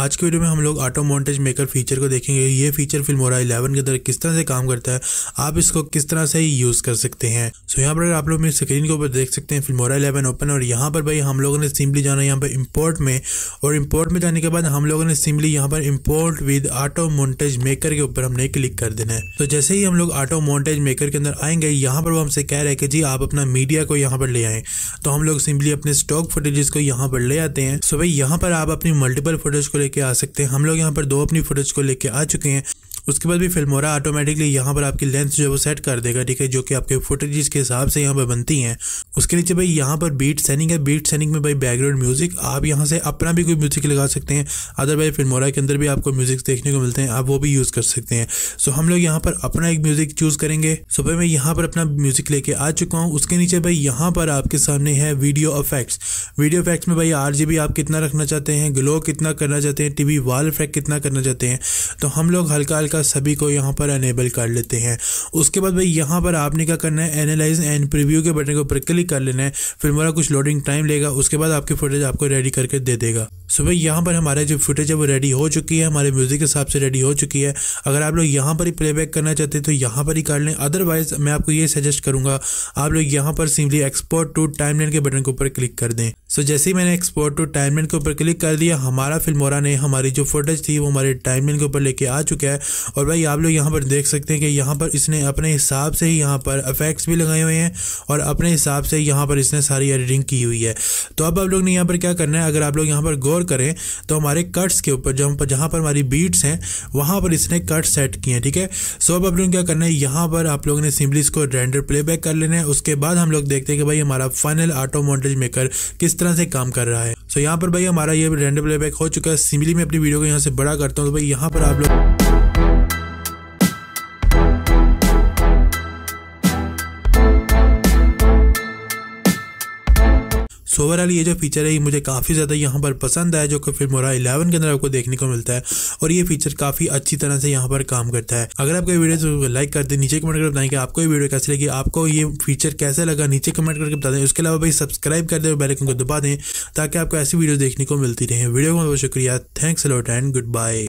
आज की वीडियो में हम लोग ऑटो मॉन्टेज मेकर फीचर को देखेंगे ये फीचर फिल्मोरा इलेवन के अंदर किस तरह से काम करता है आप इसको किस तरह से यूज़ कर सकते हैं सो यहाँ पर आप लोग मेरी स्क्रीन के ऊपर देख सकते हैं फिल्मोरा इलेवन ओपन और यहाँ पर भाई हम लोगों ने सिम्पली जाना यहाँ पर इम्पोर्ट में और इम्पोर्ट में जाने के बाद हम लोगों ने सिम्पली यहाँ पर import with auto montage maker के ऊपर हमने क्लिक कर देना है तो जैसे ही हम लोग ऑटो मॉन्टेज मेकर के अंदर आएंगे यहाँ पर वो हमसे कह रहे हैं कि जी आप अपना मीडिया को यहाँ पर ले आए तो हम लोग सिम्पली अपने स्टॉक फुटेज को यहाँ पर ले आते हैं सो भाई यहाँ पर आप अपनी मल्टीपल फुटेज को लेके आ सकते हैं हम लोग यहाँ पर दो अपनी फुटेज को लेके आ चुके हैं उसके बाद भी फिल्मोरा ऑटोमेटिकली यहाँ पर आपकी लेंथ जो है वो सेट कर देगा ठीक है जो कि आपके फुटेज के हिसाब से यहाँ पर बनती हैं उसके नीचे भाई यहाँ पर बीट सैनिंग है बीट सेनिंग में भाई बैकग्राउंड म्यूजिक आप यहाँ से अपना भी कोई म्यूजिक लगा सकते हैं अदरवाइज फिल्मोरा के अंदर भी आपको म्यूजिक देखने को मिलते हैं आप वो भी यूज़ कर सकते हैं सो हम लोग यहाँ पर अपना एक म्यूजिक चूज़ करेंगे सो भाई मैं यहाँ पर अपना म्यूजिक लेके आ चुका हूँ उसके नीचे भाई यहाँ पर आपके सामने है वीडियो अफेक्ट्स वीडियो अफेक्ट्स में भाई आर आप कितना रखना चाहते हैं ग्लो कितना करना चाहते हैं टीवी वॉल इफेक्ट कितना करना चाहते हैं तो हम लोग हल्का हल्का का सभी को यहाँ पर अनेबल कर लेते हैं उसके बाद भाई यहाँ पर आपने क्या करना है एनालाइज एंड प्रिव्यू के बटन के ऊपर क्लिक कर लेना है फिर हमारा कुछ लोडिंग टाइम लेगा उसके बाद आपके फुटेज आपको रेडी करके दे देगा सो भाई यहाँ पर हमारा जो फुटेज है वो रेडी हो चुकी है हमारे म्यूज़िक के हिसाब से रेडी हो चुकी है अगर आप लोग यहाँ पर ही प्लेबैक करना चाहते हैं तो यहाँ पर ही कर लें अदरवाइज मैं आपको ये सजेस्ट करूँगा आप लोग यहाँ पर सिंपली एक्सपोर्ट टू टाइमलाइन के बटन के ऊपर क्लिक कर दें सो जैसे ही मैंने एक्सपोर्ट टू टाइमलाइन के ऊपर क्लिक कर दिया हमारा फिल्मोरा ने हमारी जो फोटेज थी वो हमारे टाइमलाइन के ऊपर लेके आ चुका है और भाई आप लोग यहाँ पर देख सकते हैं कि यहाँ पर इसने अपने हिसाब से ही यहाँ पर अफेक्ट्स भी लगाए हुए हैं और अपने हिसाब से यहाँ पर इसने सारी एडिटिंग की हुई है तो अब आप लोग ने यहाँ पर क्या करना है अगर आप लोग यहाँ पर गौर करें तो हमारे कट्स के ऊपर जहाँ पर जहाँ पर हमारी बीट्स हैं वहाँ पर इसने कट सेट किए हैं ठीक है सो अब आप लोग क्या करना है यहाँ पर आप लोगों ने सिम्पली इसको रेंडर प्लेबैक कर लेना है उसके बाद हम लोग देखते हैं कि भाई हमारा फाइनल ऑटो मॉडल मेकर किस तरह से काम कर रहा है सो so, यहाँ पर भाई हमारा ये रेंडम प्लेबैक हो चुका है सिमिली में अपनी वीडियो को यहाँ से बड़ा करता हूँ तो भाई यहाँ पर आप लोग सो ओवरऑल ये जो फीचर है ये मुझे काफ़ी ज़्यादा यहाँ पर पसंद आया जो कि फिल्मोरा इलेवन के अंदर आपको देखने को मिलता है और ये फीचर काफ़ी अच्छी तरह से यहाँ पर काम करता है अगर आपको ये वीडियो लाइक कर दें नीचे कमेंट करके बताएं कि आपको ये वीडियो कैसे लगी आपको ये फीचर कैसे लगा नीचे कमेंट करके बता दें उसके अलावा भाई सब्सक्राइब कर दें और बेलाइकन को दबा दें ताकि आपको ऐसी वीडियो देखने को मिलती रहे वीडियो को बहुत शुक्रिया thanks lot and good bye